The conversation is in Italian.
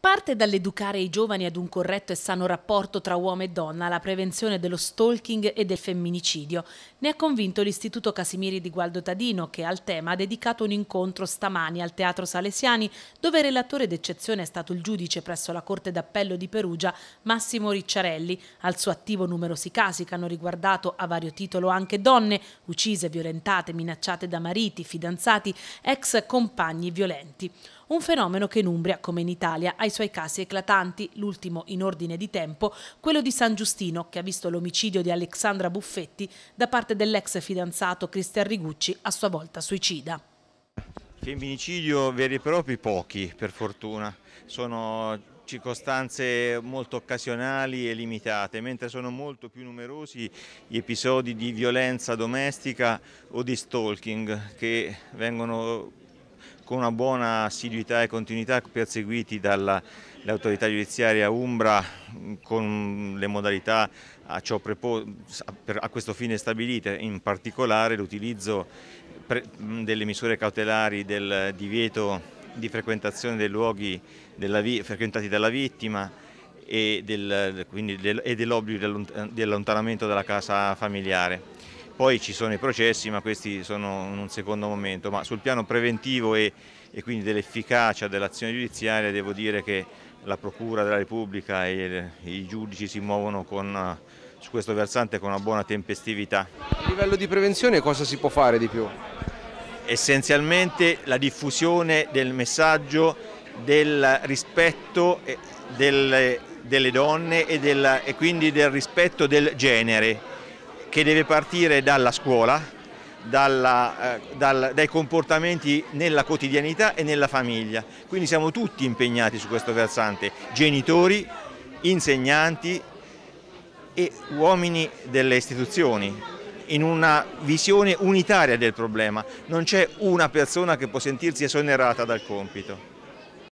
Parte dall'educare i giovani ad un corretto e sano rapporto tra uomo e donna alla prevenzione dello stalking e del femminicidio. Ne ha convinto l'Istituto Casimiri di Gualdo Tadino che al tema ha dedicato un incontro stamani al Teatro Salesiani dove relatore d'eccezione è stato il giudice presso la Corte d'Appello di Perugia Massimo Ricciarelli. Al suo attivo numerosi casi che hanno riguardato a vario titolo anche donne uccise, violentate, minacciate da mariti, fidanzati, ex compagni violenti un fenomeno che in Umbria, come in Italia, ha i suoi casi eclatanti, l'ultimo in ordine di tempo, quello di San Giustino, che ha visto l'omicidio di Alexandra Buffetti da parte dell'ex fidanzato Cristian Rigucci, a sua volta suicida. Femminicidio veri e propri pochi, per fortuna. Sono circostanze molto occasionali e limitate, mentre sono molto più numerosi gli episodi di violenza domestica o di stalking che vengono con una buona assiduità e continuità perseguiti dall'autorità giudiziaria Umbra mm, con le modalità a, a questo fine stabilite, in particolare l'utilizzo mm, delle misure cautelari del divieto di frequentazione dei luoghi della frequentati dalla vittima e del, del, e dell'obbligo eh, di allontanamento dalla casa familiare. Poi ci sono i processi, ma questi sono in un secondo momento. Ma sul piano preventivo e, e quindi dell'efficacia dell'azione giudiziaria devo dire che la Procura della Repubblica e i giudici si muovono con, su questo versante con una buona tempestività. A livello di prevenzione cosa si può fare di più? Essenzialmente la diffusione del messaggio del rispetto eh, delle, delle donne e, della, e quindi del rispetto del genere che deve partire dalla scuola, dalla, eh, dal, dai comportamenti nella quotidianità e nella famiglia. Quindi siamo tutti impegnati su questo versante, genitori, insegnanti e uomini delle istituzioni in una visione unitaria del problema, non c'è una persona che può sentirsi esonerata dal compito.